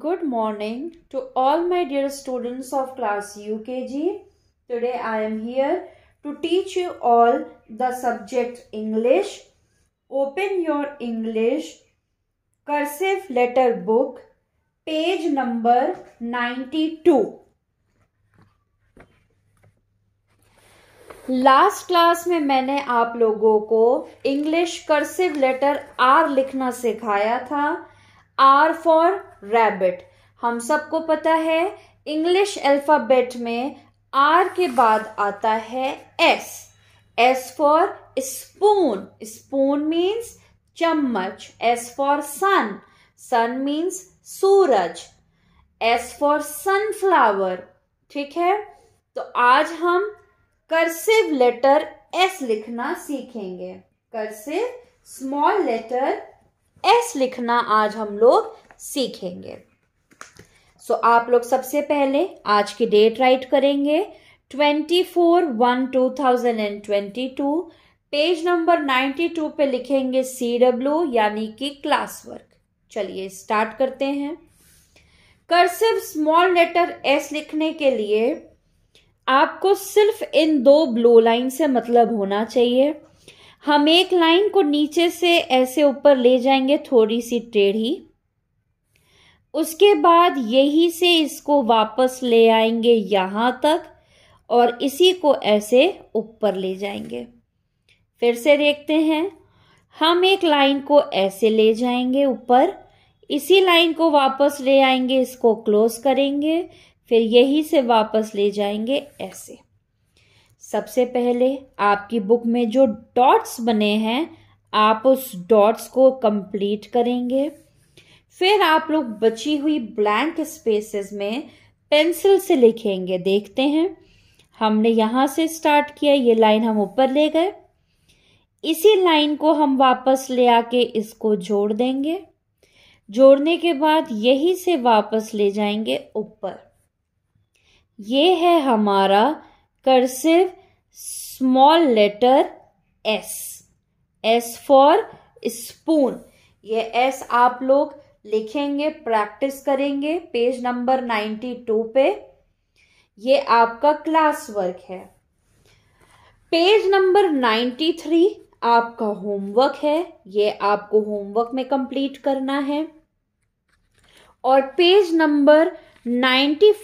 Good morning to all my dear students of class UKG. Today I am here to teach you all the subject English. Open your English cursive letter book page number 92. Last class में मैंने आप लोगों को English cursive letter are लिखना सिखाया था are for rabbit हम सबको पता है इंग्लिश अल्फ़ाबेट में आर के बाद आता है S S for spoon spoon means चम्मच S for sun sun means सूरज एस फॉर सनफ्लावर ठीक है तो आज हम कर्सिव लेटर एस लिखना सीखेंगे कर्सिव स्मॉल लेटर एस लिखना आज हम लोग सीखेंगे सो so, आप लोग सबसे पहले आज की डेट राइट करेंगे twenty four one two thousand and twenty two page number ninety two पे लिखेंगे सी डब्ल्यू यानी कि क्लास वर्क चलिए स्टार्ट करते हैं कर्सिव स्मॉल लेटर एस लिखने के लिए आपको सिर्फ इन दो ब्लू लाइन से मतलब होना चाहिए हम एक लाइन को नीचे से ऐसे ऊपर ले जाएंगे थोड़ी सी टेढ़ी उसके बाद यही से इसको वापस ले आएंगे यहाँ तक और इसी को ऐसे ऊपर ले जाएंगे फिर से देखते हैं हम एक लाइन को ऐसे ले जाएंगे ऊपर इसी लाइन को वापस ले आएंगे इसको क्लोज करेंगे फिर यही से वापस ले जाएंगे ऐसे सबसे पहले आपकी बुक में जो डॉट्स बने हैं आप उस डॉट्स को कंप्लीट करेंगे फिर आप लोग बची हुई ब्लैंक स्पेसेस में पेंसिल से लिखेंगे देखते हैं हमने यहां से स्टार्ट किया ये लाइन हम ऊपर ले गए इसी लाइन को हम वापस ले आके इसको जोड़ देंगे जोड़ने के बाद यही से वापस ले जाएंगे ऊपर ये है हमारा cursive small letter S S for spoon ये एस आप लोग लिखेंगे प्रैक्टिस करेंगे पेज नंबर टू पे ये आपका क्लास वर्क है पेज नंबर थ्री आपका होमवर्क है ये आपको होमवर्क में कंप्लीट करना है और page number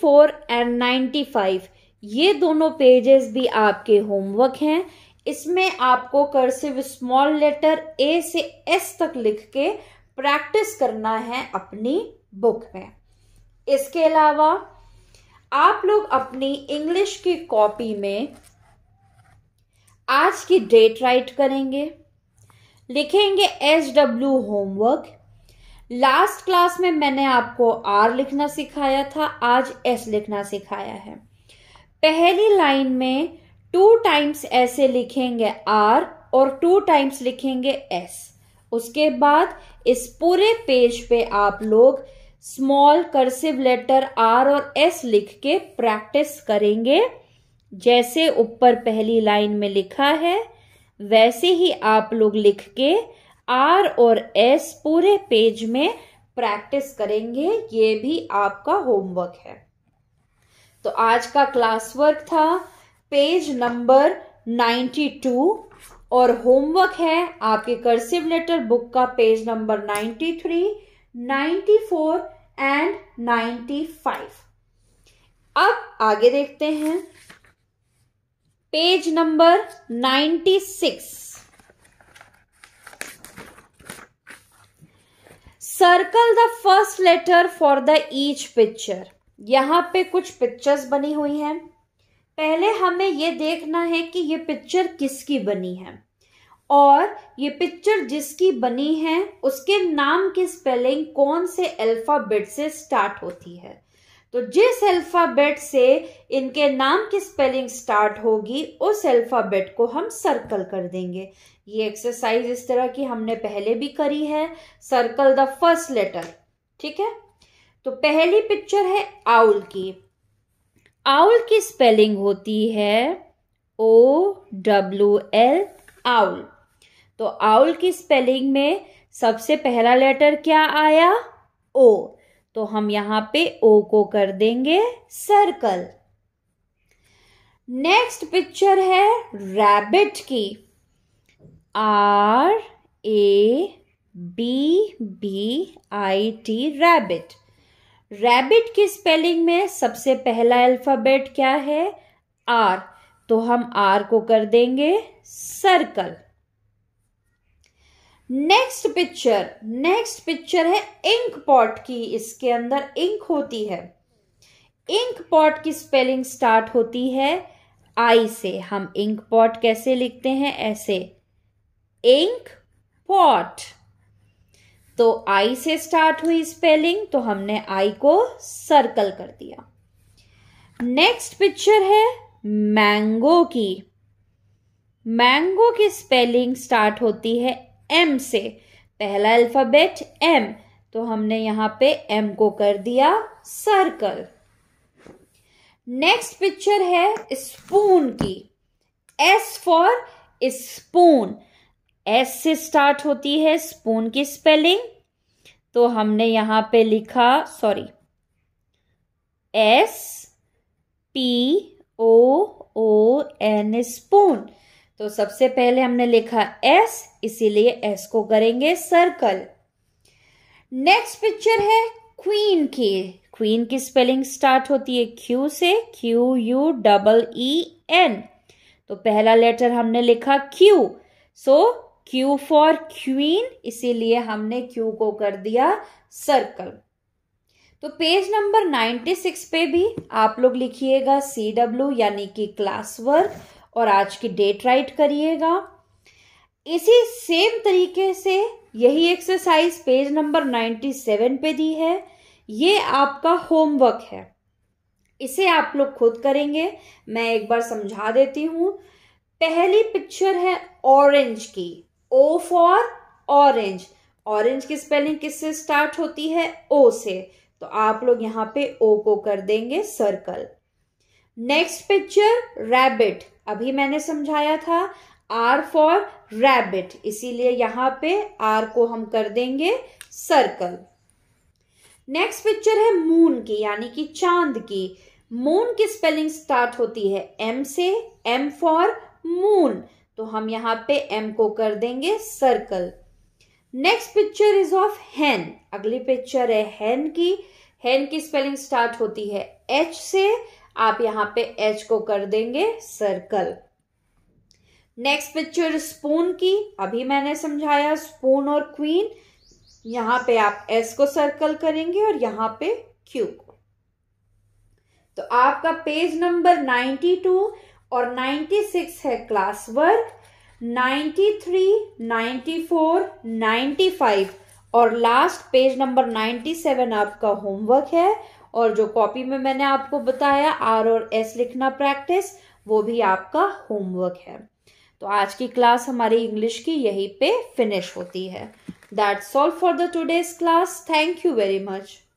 four and ninety five ये दोनों पेजेस भी आपके होमवर्क हैं इसमें आपको कर्सिव स्मॉल लेटर ए से एस तक लिख के प्रैक्टिस करना है अपनी बुक में इसके अलावा आप लोग अपनी इंग्लिश की कॉपी में आज की डेट राइट करेंगे लिखेंगे S W homework last class में मैंने आपको आर लिखना सिखाया था आज एस लिखना सिखाया है पहली लाइन में टू टाइम्स ऐसे लिखेंगे आर और टू टाइम्स लिखेंगे एस उसके बाद इस पूरे पेज पे आप लोग स्मॉल कर्सिव लेटर आर और एस लिख के प्रैक्टिस करेंगे जैसे ऊपर पहली लाइन में लिखा है वैसे ही आप लोग लिख के आर और एस पूरे पेज में प्रैक्टिस करेंगे ये भी आपका होमवर्क है तो आज का क्लास वर्क था पेज नंबर टू और होमवर्क है आपके कर्सिव लेटर बुक का page number ninety three ninety four and five अब आगे देखते हैं page number six circle the first letter for the each picture यहाँ पे कुछ पिक्चर्स बनी हुई हैं पहले हमें ये देखना है कि ये पिक्चर किसकी बनी है और ये पिक्चर जिसकी बनी है उसके नाम की स्पेलिंग कौन से अल्फ़ाबेट से स्टार्ट होती है तो जिस अल्फ़ाबेट से इनके नाम की स्पेलिंग स्टार्ट होगी उस अल्फ़ाबेट को हम सर्कल कर देंगे ये एक्सरसाइज इस तरह की हमने पहले भी करी है सर्कल द फर्स्ट लेटर ठीक है तो पहली पिक्चर है आउल की आउल की स्पेलिंग होती है ओ डब्ल्यू एल आउल तो आउल की स्पेलिंग में सबसे पहला लेटर क्या आया ओ तो हम यहां पे ओ को कर देंगे सर्कल नेक्स्ट पिक्चर है रैबिट की R A B B I T rabbit rabbit की स्पेलिंग में सबसे पहला अल्फाबेट क्या है आर तो हम आर को कर देंगे circle next picture next picture है इंक पॉट की इसके अंदर इंक होती है इंक पॉट की स्पेलिंग स्टार्ट होती है आई से हम इंक पॉट कैसे लिखते हैं ऐसे इंक पॉट तो आई से स्टार्ट हुई स्पेलिंग तो हमने आई को सर्कल कर दिया नेक्स्ट पिक्चर है मैंगो की मैंगो की स्पेलिंग स्टार्ट होती है एम से पहला अल्फाबेट एम तो हमने यहां पे एम को कर दिया सर्कल नेक्स्ट पिक्चर है स्पून की एस फॉर स्पून एस से स्टार्ट होती है स्पून की स्पेलिंग तो हमने यहां पे लिखा sorry S P O O N spoon तो सबसे पहले हमने लिखा एस इसीलिए एस को करेंगे सर्कल नेक्स्ट पिक्चर है क्वीन की क्वीन की स्पेलिंग स्टार्ट होती है क्यू से Q U double E N तो पहला लेटर हमने लिखा Q so Q for queen इसीलिए हमने Q को कर दिया सर्कल तो पेज नंबर 96 पे भी आप लोग लिखिएगा सी डब्ल्यू यानी कि क्लास वर्क और आज की डेट राइट करिएगा इसी सेम तरीके से यही एक्सरसाइज पेज नंबर 97 पे दी है ये आपका होमवर्क है इसे आप लोग खुद करेंगे मैं एक बार समझा देती हूँ पहली पिक्चर है ऑरेंज की ओ फॉर ऑरेंज ऑरेंज की स्पेलिंग किससे स्टार्ट होती है ओ से तो आप लोग यहाँ पे ओ को कर देंगे सर्कल नेक्स्ट पिक्चर रैबिट अभी मैंने समझाया था आर फॉर रैबिट इसीलिए यहाँ पे आर को हम कर देंगे सर्कल नेक्स्ट पिक्चर है मून की यानी कि चांद की मून की स्पेलिंग स्टार्ट होती है एम से एम फॉर मून तो हम यहाँ पे एम को कर देंगे circle next picture is of hen अगली पिक्चर है हैन की हैन की स्पेलिंग स्टार्ट होती है एच से आप यहाँ पे एच को कर देंगे सर्कल नेक्स्ट पिक्चर स्पून की अभी मैंने समझाया स्पून और क्वीन यहाँ पे आप एस को सर्कल करेंगे और यहाँ पे क्यू को तो आपका पेज नंबर नाइन्टी टू और 96 है क्लास वर्क 93, 94, 95 और लास्ट पेज नंबर 97 आपका होमवर्क है और जो कॉपी में मैंने आपको बताया आर और एस लिखना प्रैक्टिस वो भी आपका होमवर्क है तो आज की क्लास हमारी इंग्लिश की यहीं पे फिनिश होती है that's all for the today's class thank you very much